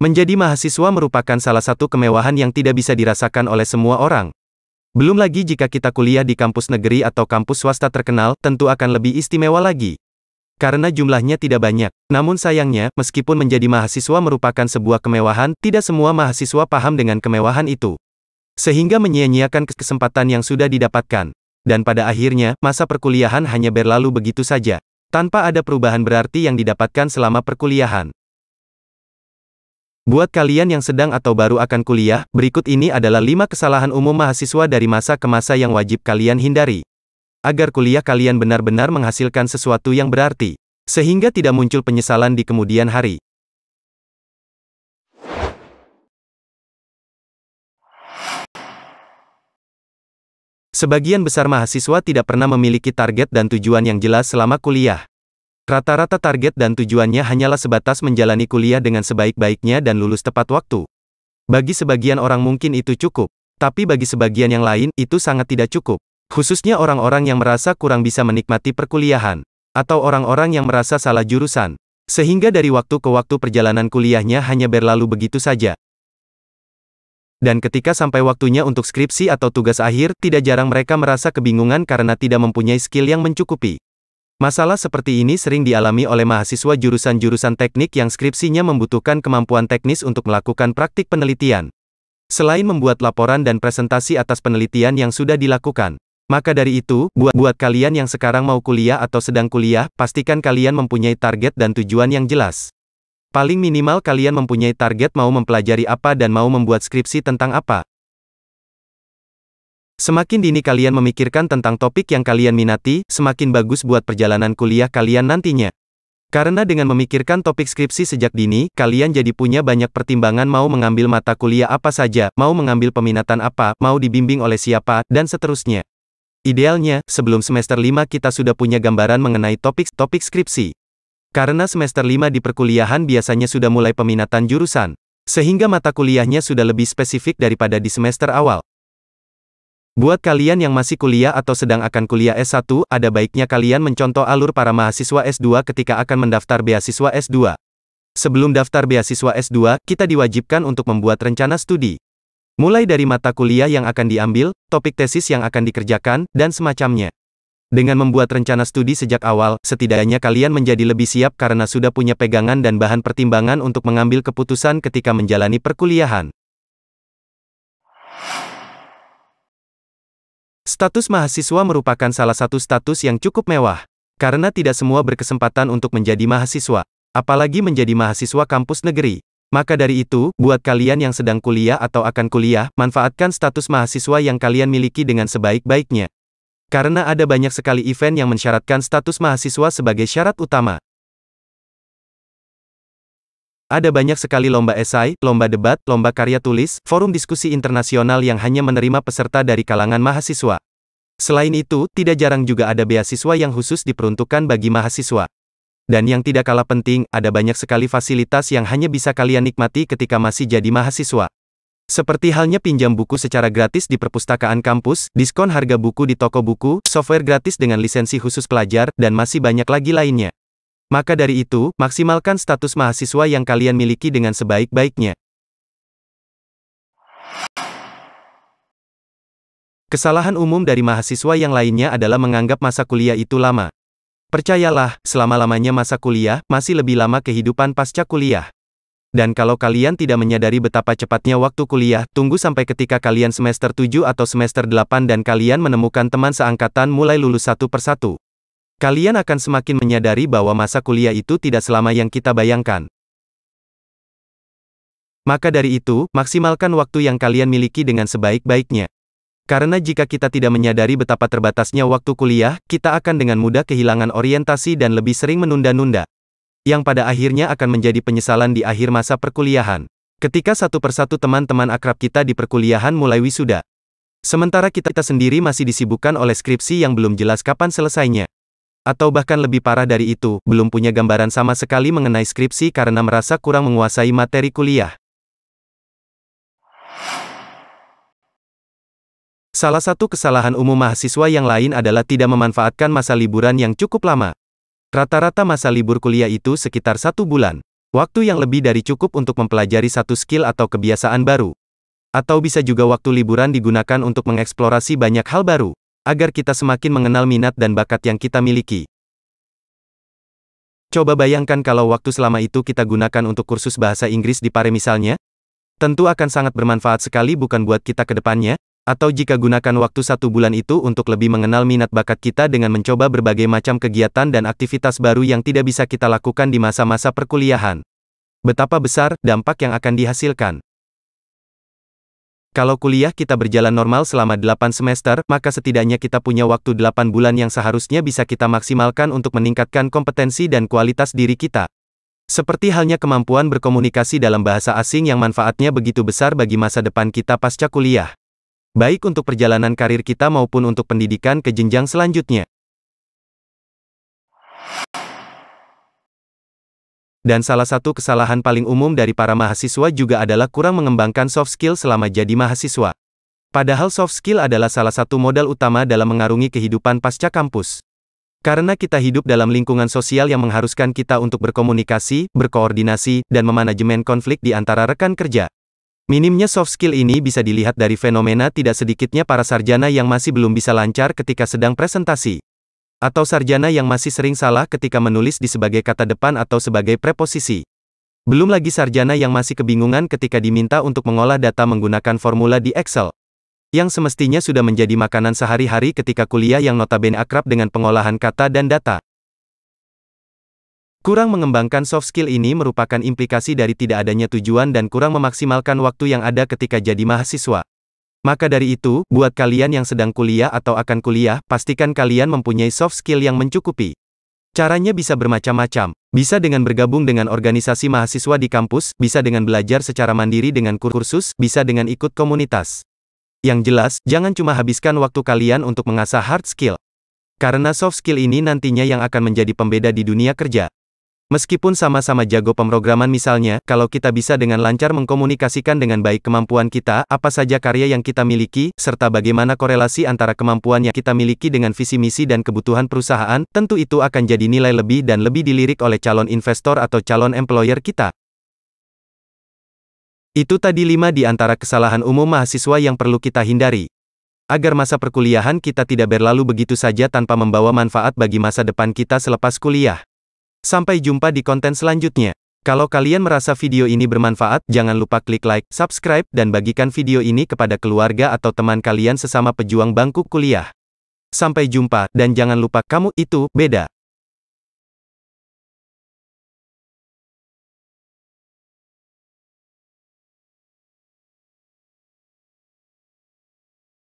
Menjadi mahasiswa merupakan salah satu kemewahan yang tidak bisa dirasakan oleh semua orang. Belum lagi jika kita kuliah di kampus negeri atau kampus swasta terkenal, tentu akan lebih istimewa lagi. Karena jumlahnya tidak banyak. Namun sayangnya, meskipun menjadi mahasiswa merupakan sebuah kemewahan, tidak semua mahasiswa paham dengan kemewahan itu. Sehingga menyia-nyiakan kesempatan yang sudah didapatkan. Dan pada akhirnya, masa perkuliahan hanya berlalu begitu saja. Tanpa ada perubahan berarti yang didapatkan selama perkuliahan. Buat kalian yang sedang atau baru akan kuliah, berikut ini adalah 5 kesalahan umum mahasiswa dari masa ke masa yang wajib kalian hindari. Agar kuliah kalian benar-benar menghasilkan sesuatu yang berarti, sehingga tidak muncul penyesalan di kemudian hari. Sebagian besar mahasiswa tidak pernah memiliki target dan tujuan yang jelas selama kuliah. Rata-rata target dan tujuannya hanyalah sebatas menjalani kuliah dengan sebaik-baiknya dan lulus tepat waktu. Bagi sebagian orang mungkin itu cukup, tapi bagi sebagian yang lain itu sangat tidak cukup. Khususnya orang-orang yang merasa kurang bisa menikmati perkuliahan, atau orang-orang yang merasa salah jurusan, sehingga dari waktu ke waktu perjalanan kuliahnya hanya berlalu begitu saja. Dan ketika sampai waktunya untuk skripsi atau tugas akhir, tidak jarang mereka merasa kebingungan karena tidak mempunyai skill yang mencukupi. Masalah seperti ini sering dialami oleh mahasiswa jurusan-jurusan teknik yang skripsinya membutuhkan kemampuan teknis untuk melakukan praktik penelitian. Selain membuat laporan dan presentasi atas penelitian yang sudah dilakukan, maka dari itu, buat, buat kalian yang sekarang mau kuliah atau sedang kuliah, pastikan kalian mempunyai target dan tujuan yang jelas. Paling minimal kalian mempunyai target mau mempelajari apa dan mau membuat skripsi tentang apa. Semakin dini kalian memikirkan tentang topik yang kalian minati, semakin bagus buat perjalanan kuliah kalian nantinya. Karena dengan memikirkan topik skripsi sejak dini, kalian jadi punya banyak pertimbangan mau mengambil mata kuliah apa saja, mau mengambil peminatan apa, mau dibimbing oleh siapa, dan seterusnya. Idealnya, sebelum semester 5 kita sudah punya gambaran mengenai topik-topik skripsi. Karena semester 5 di perkuliahan biasanya sudah mulai peminatan jurusan. Sehingga mata kuliahnya sudah lebih spesifik daripada di semester awal. Buat kalian yang masih kuliah atau sedang akan kuliah S1, ada baiknya kalian mencontoh alur para mahasiswa S2 ketika akan mendaftar beasiswa S2. Sebelum daftar beasiswa S2, kita diwajibkan untuk membuat rencana studi. Mulai dari mata kuliah yang akan diambil, topik tesis yang akan dikerjakan, dan semacamnya. Dengan membuat rencana studi sejak awal, setidaknya kalian menjadi lebih siap karena sudah punya pegangan dan bahan pertimbangan untuk mengambil keputusan ketika menjalani perkuliahan. Status mahasiswa merupakan salah satu status yang cukup mewah, karena tidak semua berkesempatan untuk menjadi mahasiswa, apalagi menjadi mahasiswa kampus negeri. Maka dari itu, buat kalian yang sedang kuliah atau akan kuliah, manfaatkan status mahasiswa yang kalian miliki dengan sebaik-baiknya. Karena ada banyak sekali event yang mensyaratkan status mahasiswa sebagai syarat utama. Ada banyak sekali lomba esai, lomba debat, lomba karya tulis, forum diskusi internasional yang hanya menerima peserta dari kalangan mahasiswa. Selain itu, tidak jarang juga ada beasiswa yang khusus diperuntukkan bagi mahasiswa. Dan yang tidak kalah penting, ada banyak sekali fasilitas yang hanya bisa kalian nikmati ketika masih jadi mahasiswa. Seperti halnya pinjam buku secara gratis di perpustakaan kampus, diskon harga buku di toko buku, software gratis dengan lisensi khusus pelajar, dan masih banyak lagi lainnya. Maka dari itu, maksimalkan status mahasiswa yang kalian miliki dengan sebaik-baiknya. Kesalahan umum dari mahasiswa yang lainnya adalah menganggap masa kuliah itu lama. Percayalah, selama-lamanya masa kuliah, masih lebih lama kehidupan pasca kuliah. Dan kalau kalian tidak menyadari betapa cepatnya waktu kuliah, tunggu sampai ketika kalian semester 7 atau semester 8 dan kalian menemukan teman seangkatan mulai lulus satu persatu. Kalian akan semakin menyadari bahwa masa kuliah itu tidak selama yang kita bayangkan. Maka dari itu, maksimalkan waktu yang kalian miliki dengan sebaik-baiknya. Karena jika kita tidak menyadari betapa terbatasnya waktu kuliah, kita akan dengan mudah kehilangan orientasi dan lebih sering menunda-nunda. Yang pada akhirnya akan menjadi penyesalan di akhir masa perkuliahan. Ketika satu persatu teman-teman akrab kita di perkuliahan mulai wisuda. Sementara kita, kita sendiri masih disibukkan oleh skripsi yang belum jelas kapan selesainya atau bahkan lebih parah dari itu, belum punya gambaran sama sekali mengenai skripsi karena merasa kurang menguasai materi kuliah. Salah satu kesalahan umum mahasiswa yang lain adalah tidak memanfaatkan masa liburan yang cukup lama. Rata-rata masa libur kuliah itu sekitar satu bulan. Waktu yang lebih dari cukup untuk mempelajari satu skill atau kebiasaan baru. Atau bisa juga waktu liburan digunakan untuk mengeksplorasi banyak hal baru agar kita semakin mengenal minat dan bakat yang kita miliki. Coba bayangkan kalau waktu selama itu kita gunakan untuk kursus bahasa Inggris di Pare misalnya, tentu akan sangat bermanfaat sekali bukan buat kita ke depannya, atau jika gunakan waktu satu bulan itu untuk lebih mengenal minat bakat kita dengan mencoba berbagai macam kegiatan dan aktivitas baru yang tidak bisa kita lakukan di masa-masa perkuliahan. Betapa besar dampak yang akan dihasilkan. Kalau kuliah kita berjalan normal selama 8 semester, maka setidaknya kita punya waktu 8 bulan yang seharusnya bisa kita maksimalkan untuk meningkatkan kompetensi dan kualitas diri kita. Seperti halnya kemampuan berkomunikasi dalam bahasa asing yang manfaatnya begitu besar bagi masa depan kita pasca kuliah. Baik untuk perjalanan karir kita maupun untuk pendidikan ke jenjang selanjutnya. Dan salah satu kesalahan paling umum dari para mahasiswa juga adalah kurang mengembangkan soft skill selama jadi mahasiswa. Padahal soft skill adalah salah satu modal utama dalam mengarungi kehidupan pasca kampus. Karena kita hidup dalam lingkungan sosial yang mengharuskan kita untuk berkomunikasi, berkoordinasi, dan memanajemen konflik di antara rekan kerja. Minimnya soft skill ini bisa dilihat dari fenomena tidak sedikitnya para sarjana yang masih belum bisa lancar ketika sedang presentasi atau sarjana yang masih sering salah ketika menulis di sebagai kata depan atau sebagai preposisi. Belum lagi sarjana yang masih kebingungan ketika diminta untuk mengolah data menggunakan formula di Excel. Yang semestinya sudah menjadi makanan sehari-hari ketika kuliah yang notabene akrab dengan pengolahan kata dan data. Kurang mengembangkan soft skill ini merupakan implikasi dari tidak adanya tujuan dan kurang memaksimalkan waktu yang ada ketika jadi mahasiswa. Maka dari itu, buat kalian yang sedang kuliah atau akan kuliah, pastikan kalian mempunyai soft skill yang mencukupi. Caranya bisa bermacam-macam. Bisa dengan bergabung dengan organisasi mahasiswa di kampus, bisa dengan belajar secara mandiri dengan kursus, bisa dengan ikut komunitas. Yang jelas, jangan cuma habiskan waktu kalian untuk mengasah hard skill. Karena soft skill ini nantinya yang akan menjadi pembeda di dunia kerja. Meskipun sama-sama jago pemrograman misalnya, kalau kita bisa dengan lancar mengkomunikasikan dengan baik kemampuan kita, apa saja karya yang kita miliki, serta bagaimana korelasi antara kemampuan yang kita miliki dengan visi misi dan kebutuhan perusahaan, tentu itu akan jadi nilai lebih dan lebih dilirik oleh calon investor atau calon employer kita. Itu tadi lima di antara kesalahan umum mahasiswa yang perlu kita hindari agar masa perkuliahan kita tidak berlalu begitu saja tanpa membawa manfaat bagi masa depan kita selepas kuliah. Sampai jumpa di konten selanjutnya. Kalau kalian merasa video ini bermanfaat, jangan lupa klik like, subscribe, dan bagikan video ini kepada keluarga atau teman kalian sesama pejuang bangku kuliah. Sampai jumpa, dan jangan lupa, kamu itu beda.